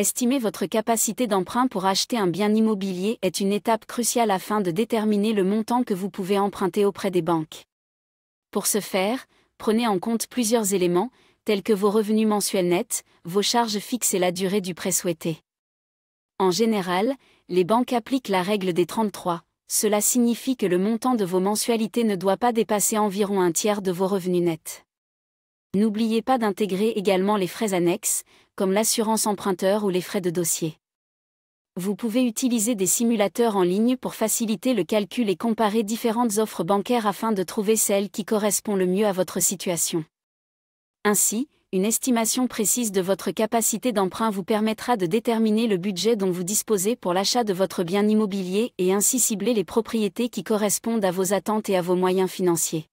Estimer votre capacité d'emprunt pour acheter un bien immobilier est une étape cruciale afin de déterminer le montant que vous pouvez emprunter auprès des banques. Pour ce faire, prenez en compte plusieurs éléments, tels que vos revenus mensuels nets, vos charges fixes et la durée du prêt souhaité. En général, les banques appliquent la règle des 33. Cela signifie que le montant de vos mensualités ne doit pas dépasser environ un tiers de vos revenus nets. N'oubliez pas d'intégrer également les frais annexes, comme l'assurance emprunteur ou les frais de dossier. Vous pouvez utiliser des simulateurs en ligne pour faciliter le calcul et comparer différentes offres bancaires afin de trouver celle qui correspond le mieux à votre situation. Ainsi, une estimation précise de votre capacité d'emprunt vous permettra de déterminer le budget dont vous disposez pour l'achat de votre bien immobilier et ainsi cibler les propriétés qui correspondent à vos attentes et à vos moyens financiers.